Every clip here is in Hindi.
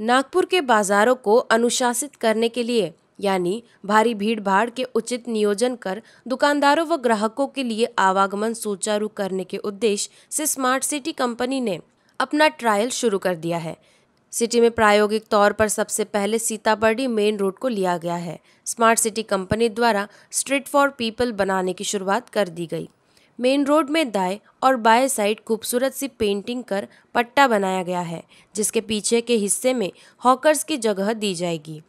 नागपुर के बाजारों को अनुशासित करने के लिए यानी भारी भीड़ भाड़ के उचित नियोजन कर दुकानदारों व ग्राहकों के लिए आवागमन सुचारू करने के उद्देश्य से स्मार्ट सिटी कंपनी ने अपना ट्रायल शुरू कर दिया है सिटी में प्रायोगिक तौर पर सबसे पहले सीताबर्डी मेन रोड को लिया गया है स्मार्ट सिटी कंपनी द्वारा स्ट्रीट फॉर पीपल बनाने की शुरुआत कर दी गई मेन रोड में दाएं और बाएं साइड खूबसूरत सी पेंटिंग कर पट्टा बनाया गया है जिसके पीछे के हिस्से में हॉकर्स की जगह दी जाएगी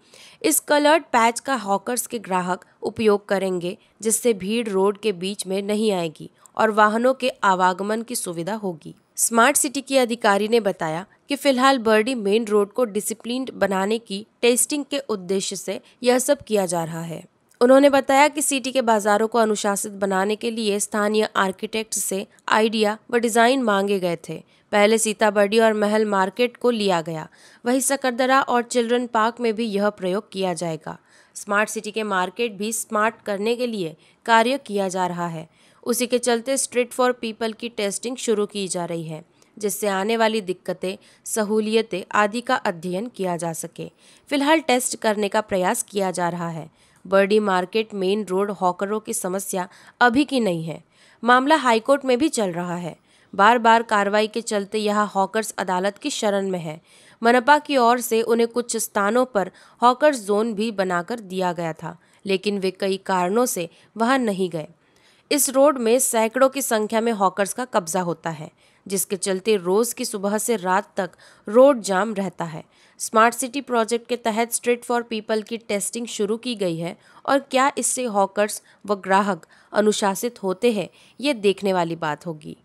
इस कलर्ड पैच का हॉकर्स के ग्राहक उपयोग करेंगे जिससे भीड़ रोड के बीच में नहीं आएगी और वाहनों के आवागमन की सुविधा होगी स्मार्ट सिटी के अधिकारी ने बताया कि फिलहाल बर्डी मेन रोड को डिसिप्लिन बनाने की टेस्टिंग के उद्देश्य से यह सब किया जा रहा है उन्होंने बताया कि सिटी के बाज़ारों को अनुशासित बनाने के लिए स्थानीय आर्किटेक्ट से आइडिया व डिज़ाइन मांगे गए थे पहले सीताबर्डी और महल मार्केट को लिया गया वहीं सकरदरा और चिल्ड्रन पार्क में भी यह प्रयोग किया जाएगा स्मार्ट सिटी के मार्केट भी स्मार्ट करने के लिए कार्य किया जा रहा है उसी के चलते स्ट्रीट फॉर पीपल की टेस्टिंग शुरू की जा रही है जिससे आने वाली दिक्कतें सहूलियतें आदि का अध्ययन किया जा सके फिलहाल टेस्ट करने का प्रयास किया जा रहा है बर्डी मार्केट मेन रोड हॉकरों की समस्या अभी की नहीं है मामला हाईकोर्ट में भी चल रहा है बार बार कार्रवाई के चलते यह हॉकर्स अदालत की शरण में है मनपा की ओर से उन्हें कुछ स्थानों पर हॉकर्स जोन भी बनाकर दिया गया था लेकिन वे कई कारणों से वहां नहीं गए इस रोड में सैकड़ों की संख्या में हॉकर्स का कब्जा होता है जिसके चलते रोज़ की सुबह से रात तक रोड जाम रहता है स्मार्ट सिटी प्रोजेक्ट के तहत स्ट्रीट फॉर पीपल की टेस्टिंग शुरू की गई है और क्या इससे हॉकर्स व ग्राहक अनुशासित होते हैं ये देखने वाली बात होगी